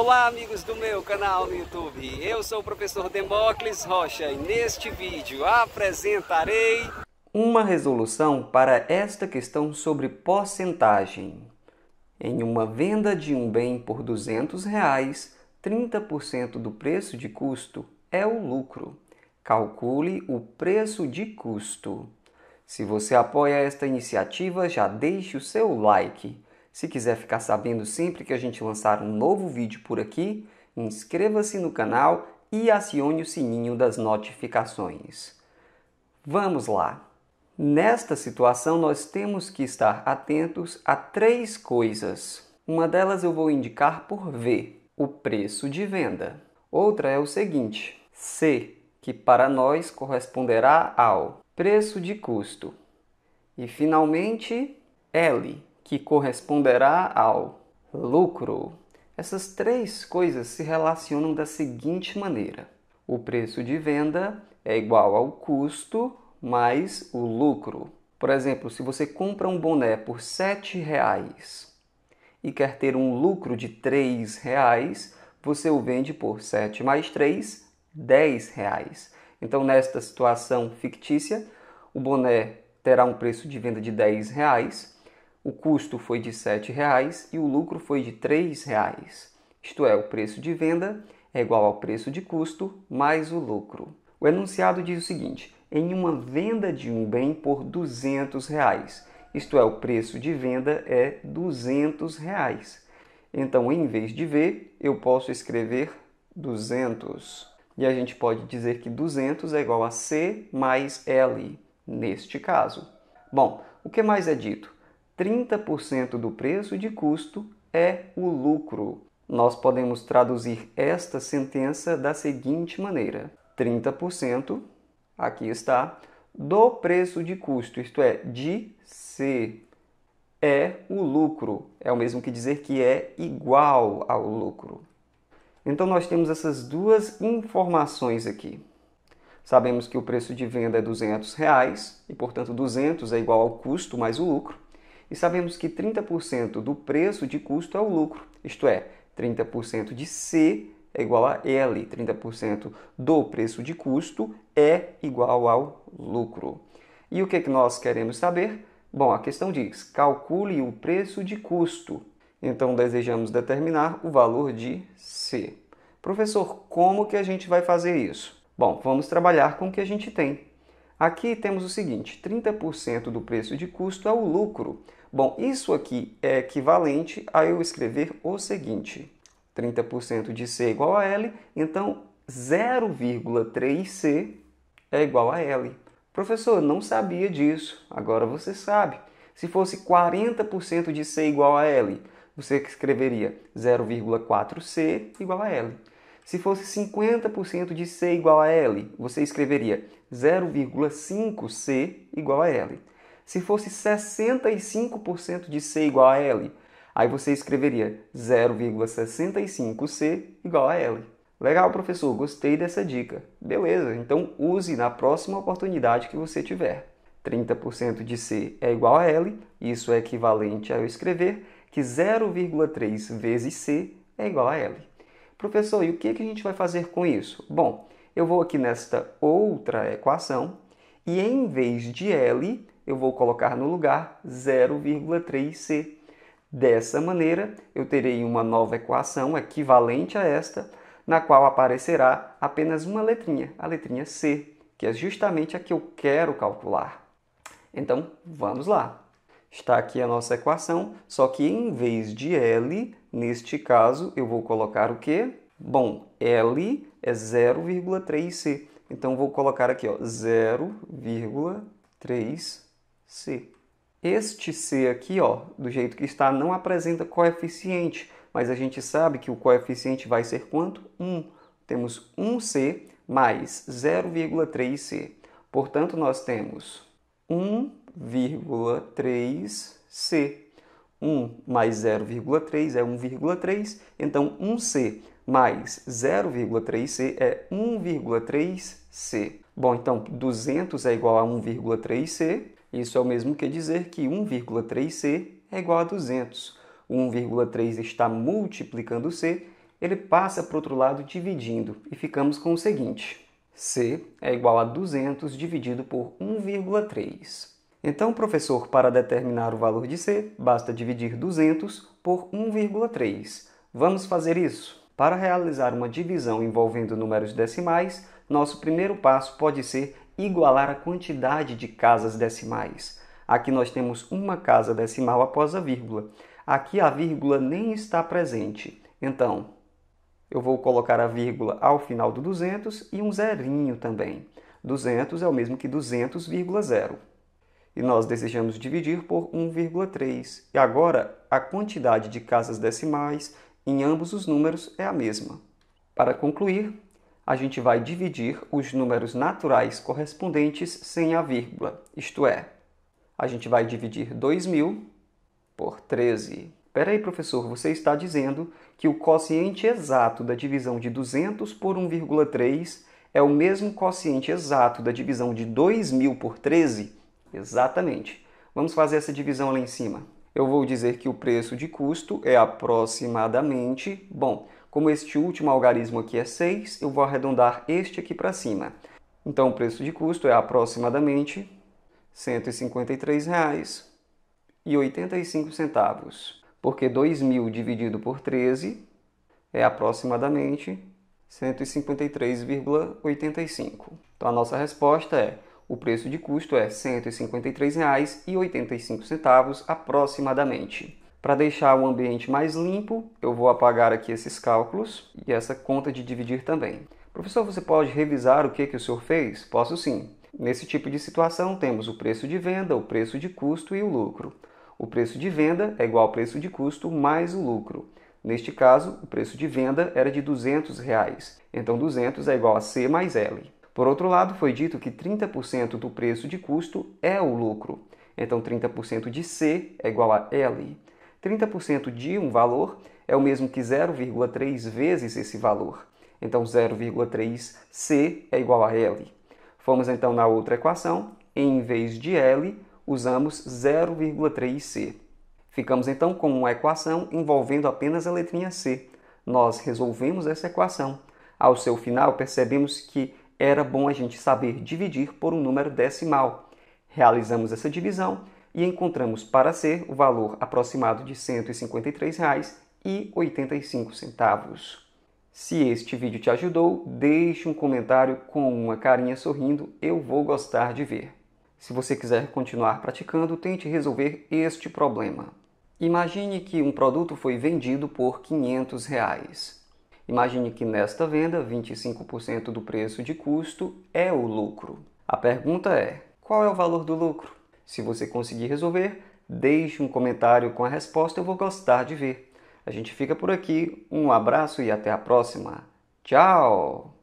Olá amigos do meu canal no YouTube, eu sou o professor Demócles Rocha e neste vídeo apresentarei uma resolução para esta questão sobre porcentagem. Em uma venda de um bem por R$ 200, reais, 30% do preço de custo é o lucro. Calcule o preço de custo. Se você apoia esta iniciativa, já deixe o seu like. Se quiser ficar sabendo sempre que a gente lançar um novo vídeo por aqui, inscreva-se no canal e acione o sininho das notificações. Vamos lá! Nesta situação, nós temos que estar atentos a três coisas. Uma delas eu vou indicar por V, o preço de venda. Outra é o seguinte, C, que para nós corresponderá ao preço de custo. E finalmente, L, que corresponderá ao lucro. Essas três coisas se relacionam da seguinte maneira: o preço de venda é igual ao custo mais o lucro. Por exemplo, se você compra um boné por R$ 7,00 e quer ter um lucro de R$ reais, você o vende por 7 mais 3, 10 reais. Então, nesta situação fictícia, o boné terá um preço de venda de 10 reais o custo foi de R$ 7,00 e o lucro foi de R$ 3,00. Isto é, o preço de venda é igual ao preço de custo mais o lucro. O enunciado diz o seguinte: em uma venda de um bem por R$ 200, reais, isto é, o preço de venda é R$ 200. Reais. Então, em vez de V, eu posso escrever 200. E a gente pode dizer que 200 é igual a C mais L, neste caso. Bom, o que mais é dito? 30% do preço de custo é o lucro. Nós podemos traduzir esta sentença da seguinte maneira: 30%, aqui está, do preço de custo, isto é, de C, é o lucro. É o mesmo que dizer que é igual ao lucro. Então nós temos essas duas informações aqui. Sabemos que o preço de venda é R$ reais e portanto 200 é igual ao custo mais o lucro e sabemos que 30% do preço de custo é o lucro, isto é, 30% de C é igual a L, 30% do preço de custo é igual ao lucro. E o que, é que nós queremos saber? Bom, a questão diz: calcule o preço de custo. Então, desejamos determinar o valor de C. Professor, como que a gente vai fazer isso? Bom, vamos trabalhar com o que a gente tem. Aqui temos o seguinte: 30% do preço de custo é o lucro. Bom, isso aqui é equivalente a eu escrever o seguinte: 30% de C é igual a L, então 0,3C é igual a L. Professor, não sabia disso. Agora você sabe. Se fosse 40% de C igual a L, você escreveria 0,4C igual a L. Se fosse 50% de C igual a L, você escreveria 0,5C igual a L. Se fosse 65% de C igual a L, aí você escreveria 0,65C igual a L. Legal, professor, gostei dessa dica. Beleza, então use na próxima oportunidade que você tiver. 30% de C é igual a L, isso é equivalente a eu escrever que 0,3 vezes C é igual a L. Professor, e o que, é que a gente vai fazer com isso? Bom, eu vou aqui nesta outra equação e em vez de L, eu vou colocar no lugar 0,3C. Dessa maneira, eu terei uma nova equação equivalente a esta, na qual aparecerá apenas uma letrinha, a letrinha C, que é justamente a que eu quero calcular. Então, vamos lá. Está aqui a nossa equação, só que em vez de L, Neste caso, eu vou colocar o quê? Bom, L é 0,3C. Então, vou colocar aqui 0,3C. Este C aqui, ó, do jeito que está, não apresenta coeficiente, mas a gente sabe que o coeficiente vai ser quanto? 1. Temos 1C mais 0,3C. Portanto, nós temos 1,3C. 1 mais 0,3 é 1,3, então 1C mais 0,3C é 1,3C. Bom, então 200 é igual a 1,3C, isso é o mesmo que dizer que 1,3C é igual a 200. 1,3 está multiplicando C, ele passa para o outro lado dividindo e ficamos com o seguinte: C é igual a 200 dividido por 1,3. Então, professor, para determinar o valor de C, basta dividir 200 por 1,3. Vamos fazer isso? Para realizar uma divisão envolvendo números decimais, nosso primeiro passo pode ser igualar a quantidade de casas decimais. Aqui nós temos uma casa decimal após a vírgula. Aqui a vírgula nem está presente. Então, eu vou colocar a vírgula ao final do 200 e um zerinho também. 200 é o mesmo que 200,0 e nós desejamos dividir por 1,3. E agora, a quantidade de casas decimais em ambos os números é a mesma. Para concluir, a gente vai dividir os números naturais correspondentes sem a vírgula, isto é, a gente vai dividir 2.000 por 13. aí, professor, você está dizendo que o quociente exato da divisão de 200 por 1,3 é o mesmo quociente exato da divisão de 2.000 por 13? Exatamente. Vamos fazer essa divisão lá em cima. Eu vou dizer que o preço de custo é aproximadamente... Bom, como este último algarismo aqui é 6, eu vou arredondar este aqui para cima. Então, o preço de custo é aproximadamente R$ 153,85, porque 2.000 dividido por 13 é aproximadamente 153,85. Então, a nossa resposta é o preço de custo é R$ 153,85 aproximadamente. Para deixar o ambiente mais limpo, eu vou apagar aqui esses cálculos e essa conta de dividir também. Professor, você pode revisar o que, que o senhor fez? Posso sim. Nesse tipo de situação, temos o preço de venda, o preço de custo e o lucro. O preço de venda é igual ao preço de custo mais o lucro. Neste caso, o preço de venda era de R$ 200. Reais. Então, 200 é igual a C mais L. Por outro lado, foi dito que 30% do preço de custo é o lucro. Então, 30% de C é igual a L. 30% de um valor é o mesmo que 0,3 vezes esse valor. Então, 0,3 C é igual a L. Fomos então na outra equação. Em vez de L, usamos 0,3 C. Ficamos então com uma equação envolvendo apenas a letrinha C. Nós resolvemos essa equação. Ao seu final, percebemos que era bom a gente saber dividir por um número decimal. Realizamos essa divisão e encontramos para ser o valor aproximado de R$ 153,85. Se este vídeo te ajudou, deixe um comentário com uma carinha sorrindo, eu vou gostar de ver. Se você quiser continuar praticando, tente resolver este problema. Imagine que um produto foi vendido por R$ 500. Reais. Imagine que nesta venda, 25% do preço de custo é o lucro. A pergunta é: qual é o valor do lucro? Se você conseguir resolver, deixe um comentário com a resposta, eu vou gostar de ver. A gente fica por aqui, um abraço e até a próxima. Tchau!